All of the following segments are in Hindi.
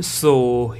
सो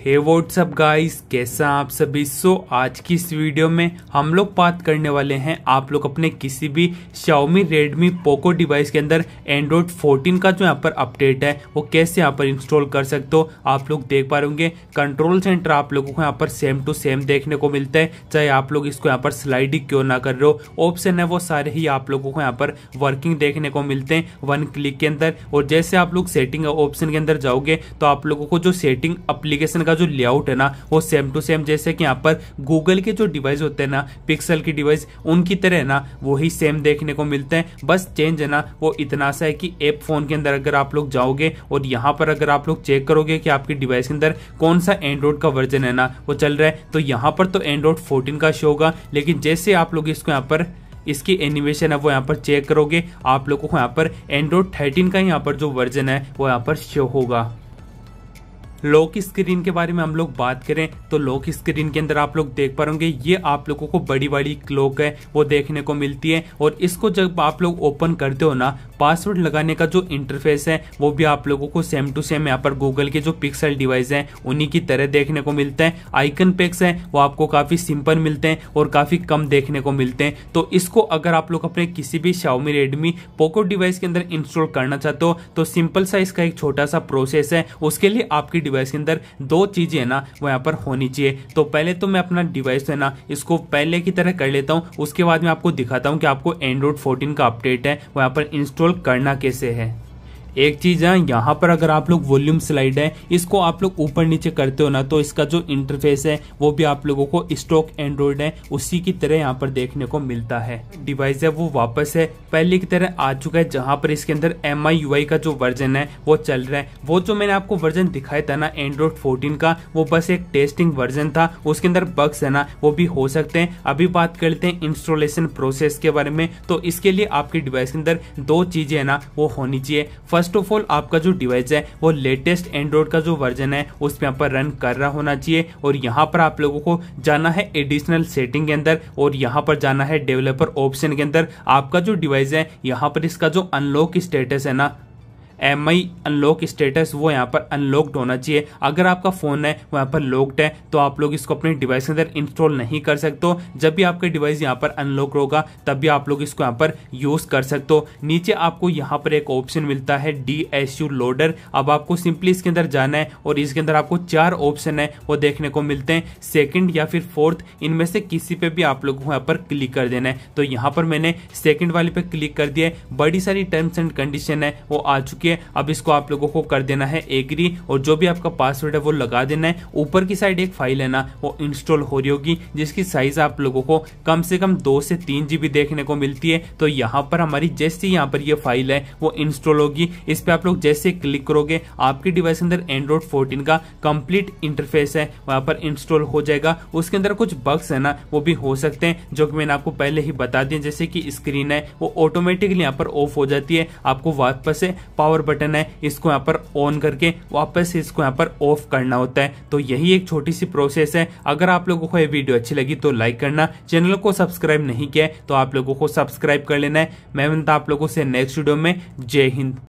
हे व्हाट्सअप गाइस कैसा आप सभी सो so, आज की इस वीडियो में हम लोग बात करने वाले हैं आप लोग अपने किसी भी Xiaomi Redmi Poco डिवाइस के अंदर एंड्रॉयड 14 का जो यहाँ पर अपडेट है वो कैसे यहाँ पर इंस्टॉल कर सकते हो आप लोग देख पा रहे कंट्रोल सेंटर आप लोगों को यहाँ पर सेम टू सेम देखने को मिलता है चाहे आप लोग इसको यहाँ पर स्लाइड ही क्यों ना कर रहे हो ऑप्शन है वो सारे ही आप लोगों को यहाँ पर वर्किंग देखने को मिलते हैं वन क्लिक के अंदर और जैसे आप लोग सेटिंग ऑप्शन के अंदर जाओगे तो आप लोगों को जो सेटिंग मीटिंग अप्लीकेशन का जो लेआउट है ना वो सेम टू सेम जैसे कि यहाँ पर गूगल के जो डिवाइस होते हैं ना पिक्सल की डिवाइस उनकी तरह है ना वही सेम देखने को मिलते हैं बस चेंज है ना वो इतना सा है कि एप फोन के अंदर अगर आप लोग जाओगे और यहाँ पर अगर आप लोग चेक करोगे कि आपकी डिवाइस के अंदर कौन सा एंड्रॉइड का वर्जन है ना वो चल रहा है तो यहाँ पर तो एंड्रॉइड फोर्टीन का शो होगा लेकिन जैसे आप लोग इसको यहाँ पर इसकी एनिमेशन है वो यहाँ पर चेक करोगे आप लोगों को यहाँ पर एंड्रॉइड थर्टीन का यहाँ पर जो वर्जन है वो यहाँ पर शो होगा लॉक स्क्रीन के बारे में हम लोग बात करें तो लॉक स्क्रीन के अंदर आप लोग देख पा रहे ये आप लोगों को बड़ी बड़ी क्लॉक है वो देखने को मिलती है और इसको जब आप लोग ओपन करते हो ना पासवर्ड लगाने का जो इंटरफेस है वो भी आप लोगों को सेम टू सेम यहाँ पर गूगल के जो पिक्सल डिवाइस है उन्हीं की तरह देखने को मिलता है आइकन पैक्स है वो आपको काफी सिंपल मिलते हैं और काफी कम देखने को मिलते हैं तो इसको अगर आप लोग अपने किसी भी शाओमी रेडमी पोको डिवाइस के अंदर इंस्टॉल करना चाहते हो तो सिंपल सा इसका एक छोटा सा प्रोसेस है उसके लिए आपकी डिवाइस के अंदर दो चीज़ें ना वो यहाँ पर होनी चाहिए तो पहले तो मैं अपना डिवाइस है ना इसको पहले की तरह कर लेता हूँ उसके बाद में आपको दिखाता हूँ कि आपको एंड्रॉइड फोर्टीन का अपडेट है वो यहाँ पर इंस्टॉल करना कैसे है एक चीज है यहाँ पर अगर आप लोग वॉल्यूम स्लाइड है इसको आप लोग ऊपर नीचे करते हो ना तो इसका जो इंटरफेस है वो भी आप लोगों को स्टॉक एंड्रॉइड है उसी की तरह यहाँ पर देखने को मिलता है डिवाइस है वो वापस है पहले की तरह आ चुका है जहाँ पर इसके अंदर एम आई का जो वर्जन है वो चल रहा है वो जो मैंने आपको वर्जन दिखाया था ना एंड्रॉइड फोर्टीन का वो बस एक टेस्टिंग वर्जन था उसके अंदर बग्स है ना वो भी हो सकते हैं अभी बात करते हैं इंस्टॉलेशन प्रोसेस के बारे में तो इसके लिए आपके डिवाइस के अंदर दो चीजें है ना वो होनी चाहिए फर्स्ट ऑफ ऑल आपका जो डिवाइस है वो लेटेस्ट एंड्रॉइड का जो वर्जन है उस पर यहाँ पर रन कर रहा होना चाहिए और यहाँ पर आप लोगों को जाना है एडिशनल सेटिंग के अंदर और यहाँ पर जाना है डेवलपर ऑप्शन के अंदर आपका जो डिवाइस है यहाँ पर इसका जो अनलॉक स्टेटस है ना एम आई अनलॉक स्टेटस वो यहाँ पर अनलॉक्ड होना चाहिए अगर आपका फ़ोन है वहाँ पर लॉक्ड है तो आप लोग इसको अपने डिवाइस के अंदर इंस्टॉल नहीं कर सकते जब भी आपका डिवाइस यहाँ पर अनलॉक होगा तब भी आप लोग इसको यहाँ पर यूज़ कर सकते हो नीचे आपको यहाँ पर एक ऑप्शन मिलता है डी एस यू लोडर अब आपको सिंपली इसके अंदर जाना है और इसके अंदर आपको चार ऑप्शन है वो देखने को मिलते हैं सेकेंड या फिर फोर्थ इनमें से किसी पे भी आप लोग यहाँ पर क्लिक कर देना है तो यहाँ पर मैंने सेकेंड वाले पे क्लिक कर दिया है बड़ी सारी टर्म्स एंड कंडीशन है वो आ चुकी है है अब इसको आप लोगों को कर देना है एग्री और जो भी आपका पासवर्ड है वो लगा देना है ऊपर की साइड एक फाइल है ना वो इंस्टॉल हो रही होगी जिसकी साइज आप लोगों को कम से कम दो से तीन जीबी देखने को मिलती है तो यहाँ पर हमारी जैसे यहाँ पर ये फाइल है वो इंस्टॉल होगी इस पर आप लोग जैसे क्लिक करोगे आपके डिवाइस के अंदर एंड्रॉइड फोर्टीन का कंप्लीट इंटरफेस है वहां पर इंस्टॉल हो जाएगा उसके अंदर कुछ बग्स है ना वो भी हो सकते हैं जो कि मैंने आपको पहले ही बता दिए जैसे कि स्क्रीन है वो ऑटोमेटिकली यहाँ पर ऑफ हो जाती है आपको वापस से पावर पावर बटन है इसको यहाँ पर ऑन करके वापस इसको यहाँ पर ऑफ करना होता है तो यही एक छोटी सी प्रोसेस है अगर आप लोगों को ये वीडियो अच्छी लगी तो लाइक करना चैनल को सब्सक्राइब नहीं किया तो आप लोगों को सब्सक्राइब कर लेना है मैं मिलता आप लोगों से नेक्स्ट वीडियो में जय हिंद